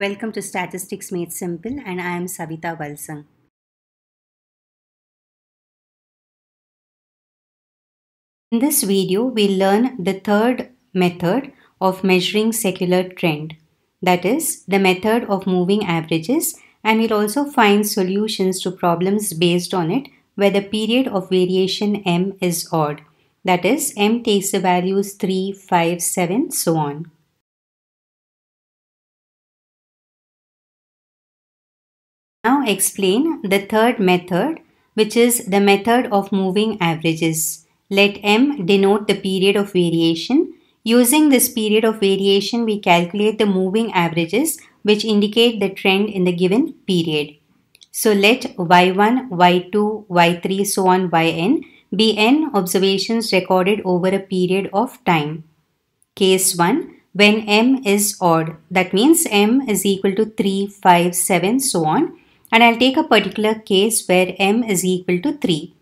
Welcome to Statistics Made Simple and I am Savita Valsang. In this video, we learn the third method of measuring secular trend. That is, the method of moving averages and we'll also find solutions to problems based on it where the period of variation m is odd. That is, m takes the values 3, 5, 7, so on. now explain the third method which is the method of moving averages. Let m denote the period of variation. Using this period of variation we calculate the moving averages which indicate the trend in the given period. So let y1, y2, y3 so on yn be n observations recorded over a period of time. Case 1 when m is odd that means m is equal to 3, 5, 7 so on and I'll take a particular case where m is equal to 3.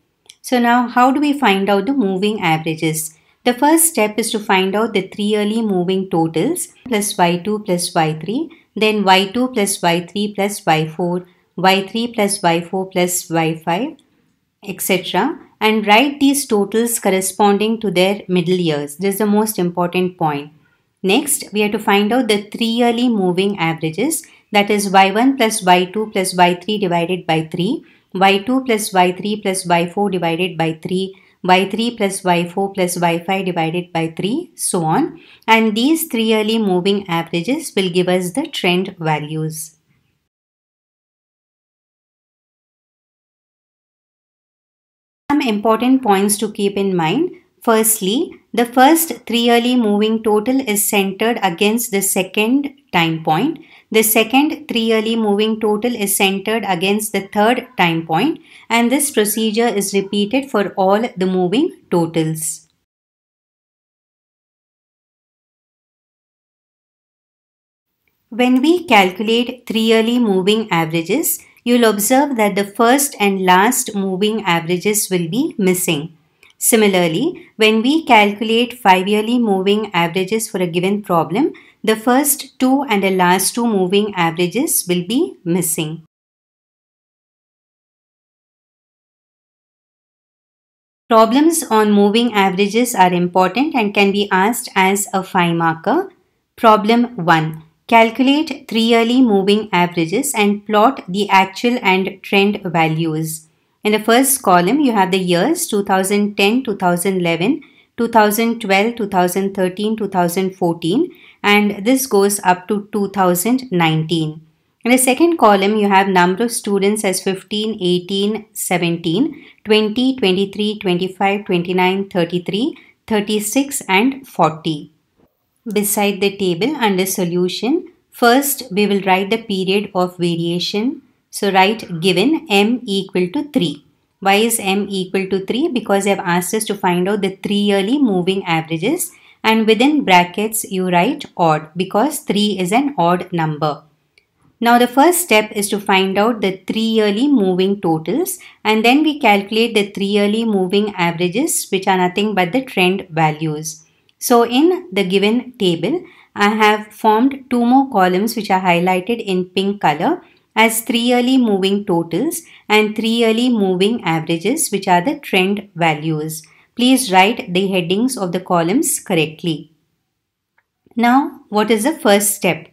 So now how do we find out the moving averages? The first step is to find out the three early moving totals plus y2 plus y3 then y2 plus y3 plus y4 y3 plus y4 plus y5 etc and write these totals corresponding to their middle years. This is the most important point. Next, we have to find out the three early moving averages that is y1 plus y2 plus y3 divided by 3, y2 plus y3 plus y4 divided by 3, y3 plus y4 plus y5 divided by 3 so on and these three early moving averages will give us the trend values. Some important points to keep in mind. Firstly, the first three early moving total is centered against the second time point the second three yearly moving total is centered against the third time point and this procedure is repeated for all the moving totals. When we calculate three yearly moving averages, you'll observe that the first and last moving averages will be missing. Similarly, when we calculate 5 yearly moving averages for a given problem, the first two and the last two moving averages will be missing. Problems on moving averages are important and can be asked as a 5 marker. Problem 1. Calculate 3 yearly moving averages and plot the actual and trend values. In the first column, you have the years 2010, 2011, 2012, 2013, 2014 and this goes up to 2019. In the second column, you have number of students as 15, 18, 17, 20, 23, 25, 29, 33, 36 and 40. Beside the table under solution, first we will write the period of variation, so write given m equal to 3. Why is m equal to 3? Because they have asked us to find out the 3 yearly moving averages and within brackets you write odd because 3 is an odd number. Now the first step is to find out the 3 yearly moving totals and then we calculate the 3 yearly moving averages which are nothing but the trend values. So in the given table I have formed two more columns which are highlighted in pink color as three early moving totals and three early moving averages which are the trend values. Please write the headings of the columns correctly. Now what is the first step?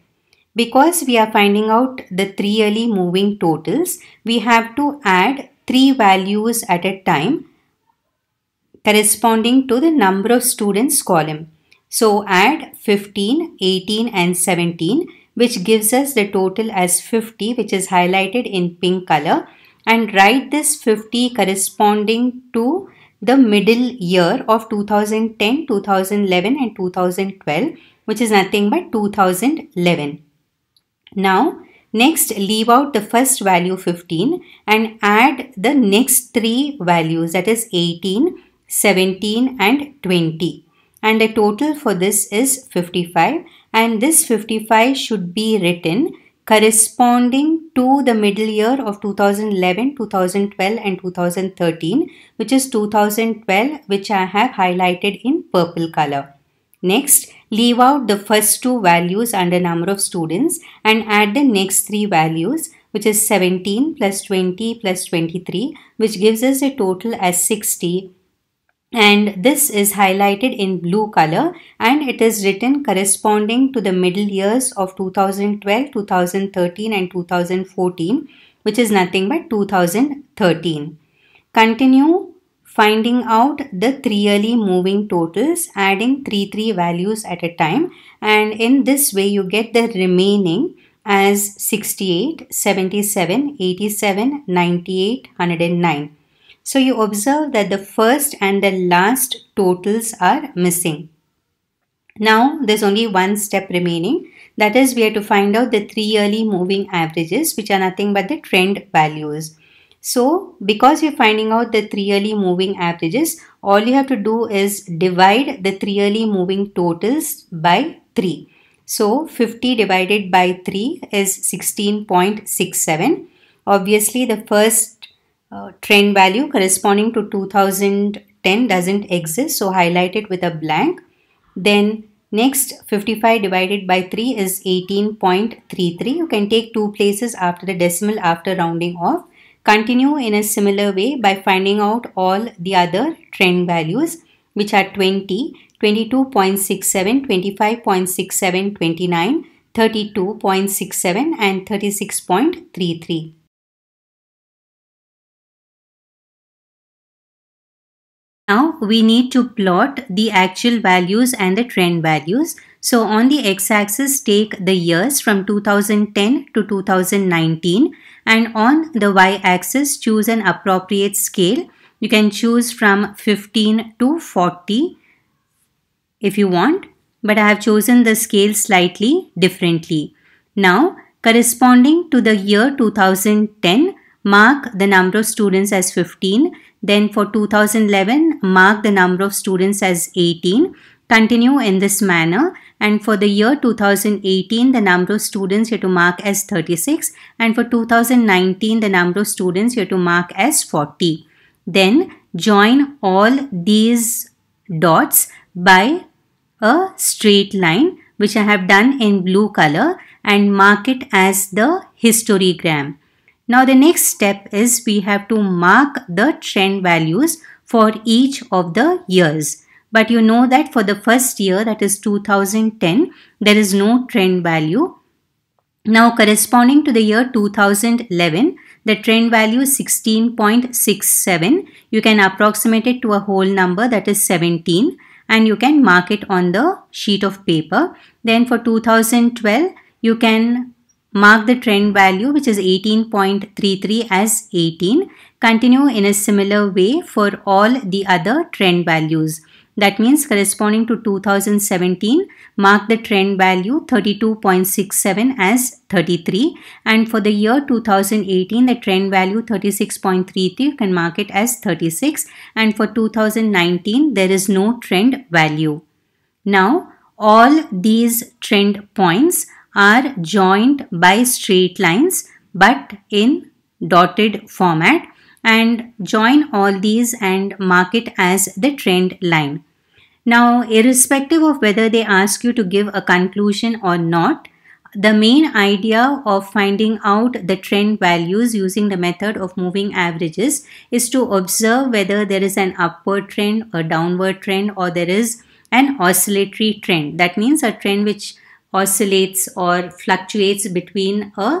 Because we are finding out the three early moving totals, we have to add three values at a time corresponding to the number of students column. So add 15, 18 and 17 which gives us the total as 50 which is highlighted in pink color and write this 50 corresponding to the middle year of 2010, 2011 and 2012 which is nothing but 2011. Now next leave out the first value 15 and add the next three values that is 18, 17 and 20 and the total for this is 55 and this 55 should be written corresponding to the middle year of 2011, 2012 and 2013 which is 2012 which I have highlighted in purple color. Next, leave out the first two values under number of students and add the next three values which is 17 plus 20 plus 23 which gives us a total as 60 and this is highlighted in blue color and it is written corresponding to the middle years of 2012, 2013 and 2014 which is nothing but 2013. Continue finding out the three yearly moving totals adding 3 3 values at a time and in this way you get the remaining as 68, 77, 87, 98, 109. So you observe that the first and the last totals are missing. Now there's only one step remaining. That is we have to find out the three early moving averages which are nothing but the trend values. So because you're finding out the three early moving averages, all you have to do is divide the three early moving totals by 3. So 50 divided by 3 is 16.67. Obviously the first uh, trend value corresponding to 2010 doesn't exist so highlight it with a blank then next 55 divided by 3 is 18.33 you can take two places after the decimal after rounding off continue in a similar way by finding out all the other trend values which are 20 22.67 25.67 29 32.67 and 36.33 Now we need to plot the actual values and the trend values. So on the x-axis take the years from 2010 to 2019 and on the y-axis choose an appropriate scale. You can choose from 15 to 40 if you want but I have chosen the scale slightly differently. Now corresponding to the year 2010 mark the number of students as 15. Then for 2011, mark the number of students as 18. Continue in this manner and for the year 2018 the number of students you have to mark as 36 and for 2019 the number of students you have to mark as 40. Then join all these dots by a straight line which I have done in blue color and mark it as the histogram. Now the next step is we have to mark the trend values for each of the years. But you know that for the first year that is 2010 there is no trend value. Now corresponding to the year 2011 the trend value is 16.67 you can approximate it to a whole number that is 17 and you can mark it on the sheet of paper. Then for 2012 you can Mark the trend value which is 18.33 as 18. Continue in a similar way for all the other trend values. That means corresponding to 2017, mark the trend value 32.67 as 33 and for the year 2018, the trend value 36.33 you can mark it as 36 and for 2019, there is no trend value. Now, all these trend points are joined by straight lines but in dotted format and join all these and mark it as the trend line. Now irrespective of whether they ask you to give a conclusion or not, the main idea of finding out the trend values using the method of moving averages is to observe whether there is an upward trend, a downward trend or there is an oscillatory trend. That means a trend which oscillates or fluctuates between a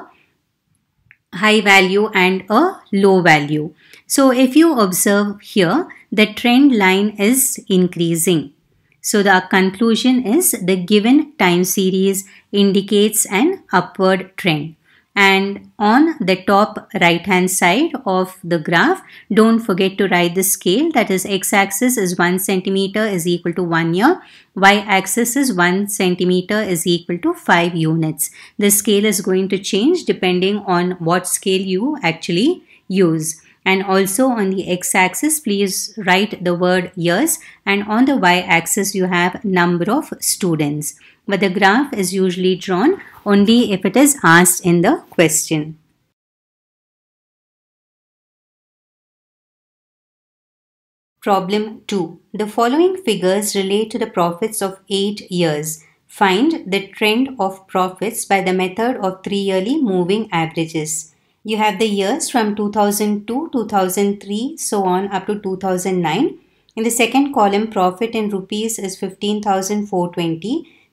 high value and a low value. So if you observe here, the trend line is increasing. So the conclusion is the given time series indicates an upward trend and on the top right hand side of the graph don't forget to write the scale that is x axis is 1 centimeter is equal to 1 year y axis is 1 centimeter is equal to 5 units the scale is going to change depending on what scale you actually use and also on the x-axis please write the word years and on the y-axis you have number of students but the graph is usually drawn only if it is asked in the question. Problem 2. The following figures relate to the profits of 8 years. Find the trend of profits by the method of 3 yearly moving averages. You have the years from 2002, 2003, so on up to 2009. In the second column, profit in rupees is 15,420.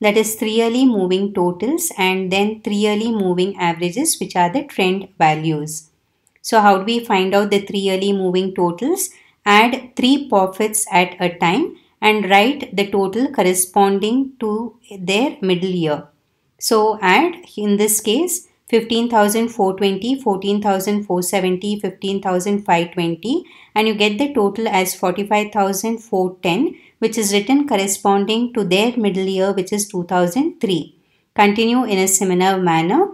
that is three yearly moving totals and then three yearly moving averages which are the trend values. So how do we find out the three yearly moving totals? Add three profits at a time and write the total corresponding to their middle year. So add in this case 15,420, 14,470, 15,520 and you get the total as 45,410 which is written corresponding to their middle year which is 2003. Continue in a similar manner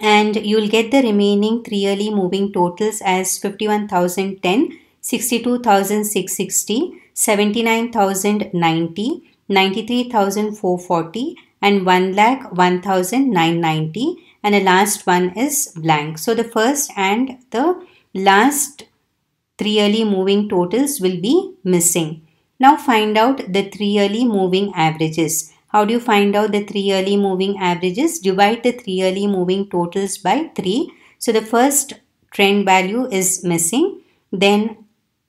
and you'll get the remaining three yearly moving totals as 51,010, 62,660, 79,090, 93,440 and 1 lakh 1,990 and the last one is blank. So the first and the last three yearly moving totals will be missing. Now find out the three yearly moving averages. How do you find out the three yearly moving averages? Divide the three yearly moving totals by 3. So the first trend value is missing. Then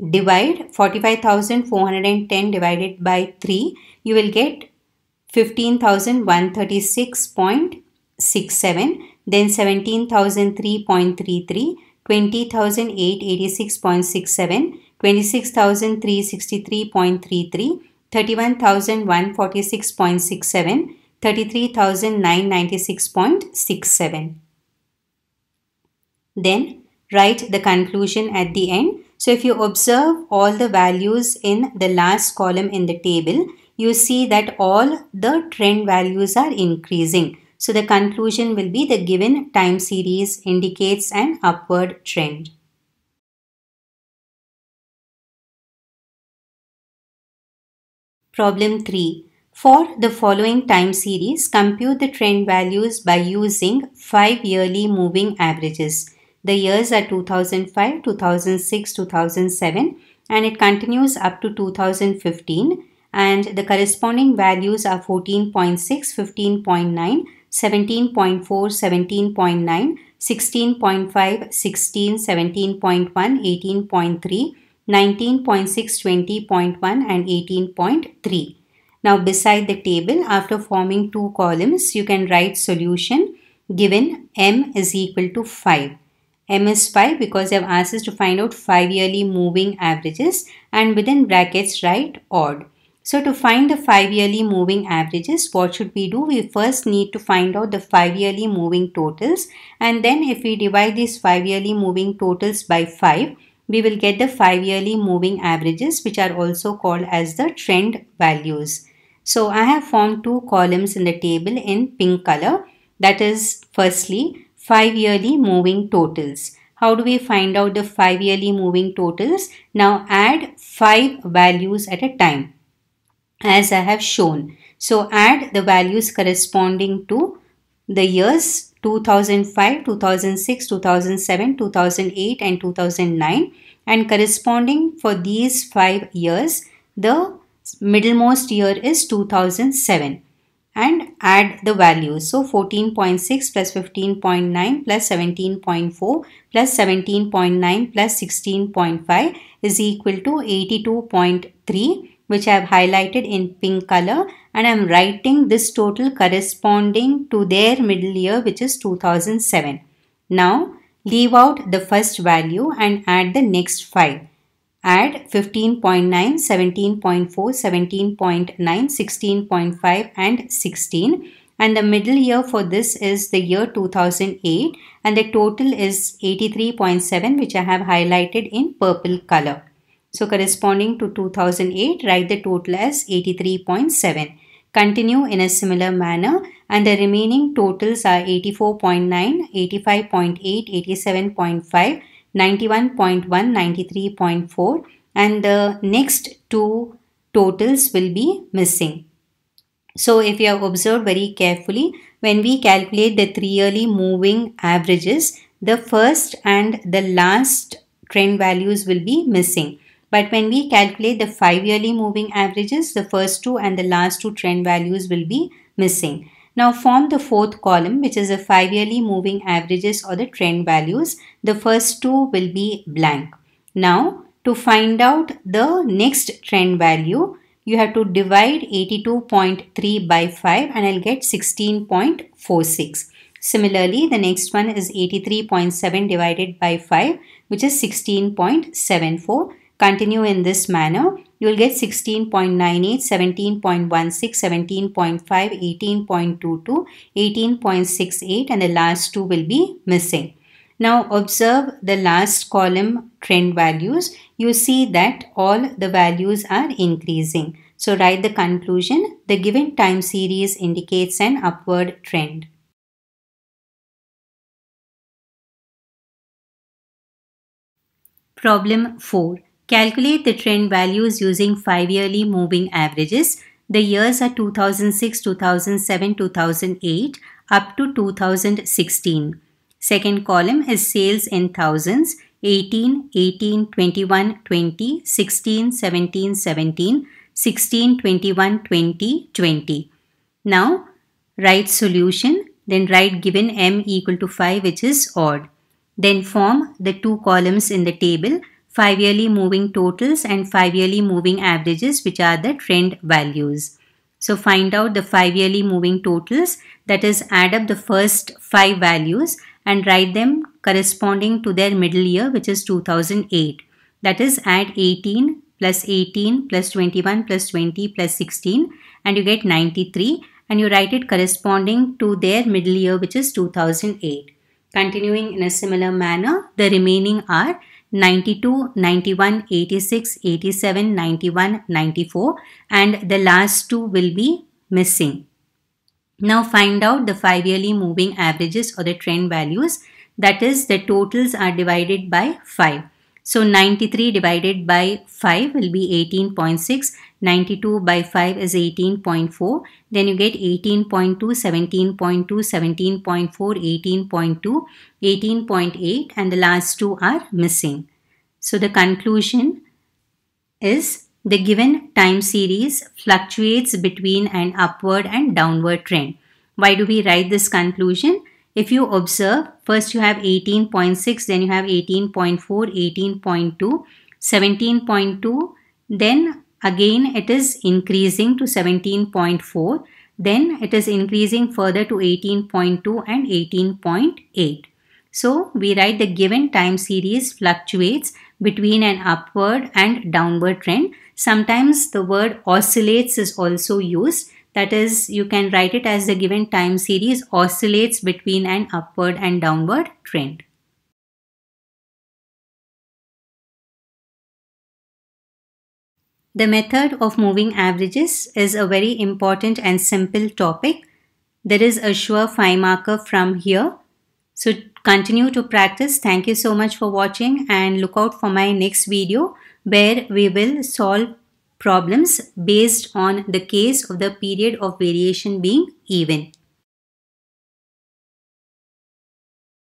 divide 45,410 divided by 3. You will get 15,136.67. Then 17,003.33. 20,886.67 26,363.33, 31,146.67, 33,996.67. Then write the conclusion at the end. So if you observe all the values in the last column in the table, you see that all the trend values are increasing. So the conclusion will be the given time series indicates an upward trend. Problem 3. For the following time series, compute the trend values by using 5 yearly moving averages. The years are 2005, 2006, 2007 and it continues up to 2015 and the corresponding values are 14.6, 15.9, 17.4, 17.9, 16.5, 16, 17.1, 18.3, 19.6, 20.1 and 18.3. Now beside the table after forming two columns you can write solution given m is equal to 5. m is 5 because they have asked us to find out 5 yearly moving averages and within brackets write odd. So to find the 5 yearly moving averages what should we do? We first need to find out the 5 yearly moving totals and then if we divide these 5 yearly moving totals by 5 we will get the 5 yearly moving averages which are also called as the trend values. So I have formed two columns in the table in pink color that is firstly 5 yearly moving totals. How do we find out the 5 yearly moving totals? Now add 5 values at a time as I have shown. So add the values corresponding to the years 2005, 2006, 2007, 2008 and 2009 and corresponding for these 5 years the middlemost year is 2007 and add the values. So 14.6 plus 15.9 plus 17.4 plus 17.9 plus 16.5 is equal to 82.3 which I have highlighted in pink color and I'm writing this total corresponding to their middle year which is 2007. Now leave out the first value and add the next 5. Add 15.9, 17.4, 17.9, 16.5 and 16 and the middle year for this is the year 2008 and the total is 83.7 which I have highlighted in purple color. So corresponding to 2008, write the total as 83.7 continue in a similar manner and the remaining totals are 84.9, 85.8, 87.5, 91.1, 93.4 and the next two totals will be missing. So if you have observed very carefully, when we calculate the three yearly moving averages, the first and the last trend values will be missing. But when we calculate the 5 yearly moving averages, the first two and the last two trend values will be missing. Now form the fourth column which is the 5 yearly moving averages or the trend values. The first two will be blank. Now to find out the next trend value, you have to divide 82.3 by 5 and I'll get 16.46. Similarly, the next one is 83.7 divided by 5 which is 16.74. Continue in this manner. You will get 16.98, 17.16, 17.5, 18.22, 18.68 and the last two will be missing. Now observe the last column trend values. You see that all the values are increasing. So write the conclusion. The given time series indicates an upward trend. Problem 4. Calculate the trend values using 5 yearly moving averages. The years are 2006, 2007, 2008 up to 2016. Second column is sales in thousands 18, 18, 21, 20, 16, 17, 17, 16, 21, 20, 20. Now write solution then write given m equal to 5 which is odd. Then form the two columns in the table 5 yearly moving totals and 5 yearly moving averages which are the trend values. So find out the 5 yearly moving totals that is add up the first 5 values and write them corresponding to their middle year which is 2008. That is add 18 plus 18 plus 21 plus 20 plus 16 and you get 93 and you write it corresponding to their middle year which is 2008. Continuing in a similar manner the remaining are 92, 91, 86, 87, 91, 94 and the last two will be missing. Now find out the 5 yearly moving averages or the trend values that is the totals are divided by 5. So 93 divided by 5 will be 18.6. 92 by 5 is 18.4. Then you get 18.2, 17.2, 17.4, 18.2, 18.8 and the last two are missing. So the conclusion is the given time series fluctuates between an upward and downward trend. Why do we write this conclusion? If you observe, first you have 18.6, then you have 18.4, 18.2, 17.2, then again it is increasing to 17.4, then it is increasing further to 18.2 and 18.8. So we write the given time series fluctuates between an upward and downward trend. Sometimes the word oscillates is also used that is, you can write it as the given time series oscillates between an upward and downward trend. The method of moving averages is a very important and simple topic. There is a sure phi marker from here. So continue to practice. Thank you so much for watching and look out for my next video where we will solve problems based on the case of the period of variation being even.